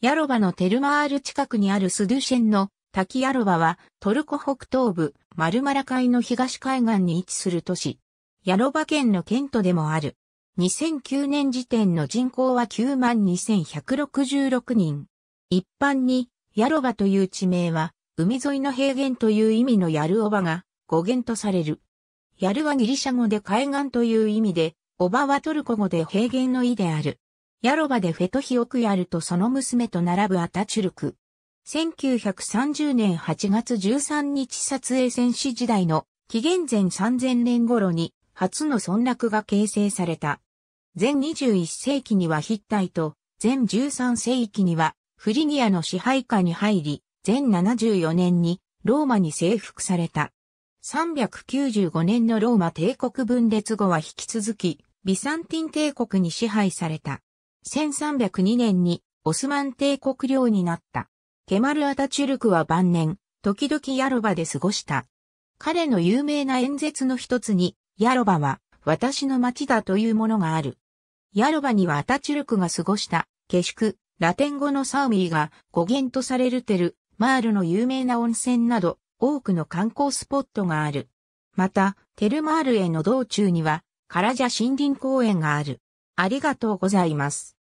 ヤロバのテルマール近くにあるスドゥシェンの滝ヤロバはトルコ北東部マルマラ海の東海岸に位置する都市。ヤロバ県の県都でもある。2009年時点の人口は92,166人。一般にヤロバという地名は海沿いの平原という意味のヤルオバが語源とされる。ヤルはギリシャ語で海岸という意味で、オバはトルコ語で平原の意である。ヤロバでフェトヒオクヤルとその娘と並ぶアタチュルク。1930年8月13日撮影戦士時代の紀元前3000年頃に初の村落が形成された。前21世紀にはヒッタイと、前13世紀にはフリギアの支配下に入り、前74年にローマに征服された。395年のローマ帝国分裂後は引き続き、ビサンティン帝国に支配された。1302年にオスマン帝国領になった。ケマル・アタチュルクは晩年、時々ヤロバで過ごした。彼の有名な演説の一つに、ヤロバは私の町だというものがある。ヤロバにはアタチュルクが過ごした、下宿、ラテン語のサウミーが語源とされるテル、マールの有名な温泉など、多くの観光スポットがある。また、テルマールへの道中には、カラジャ森林公園がある。ありがとうございます。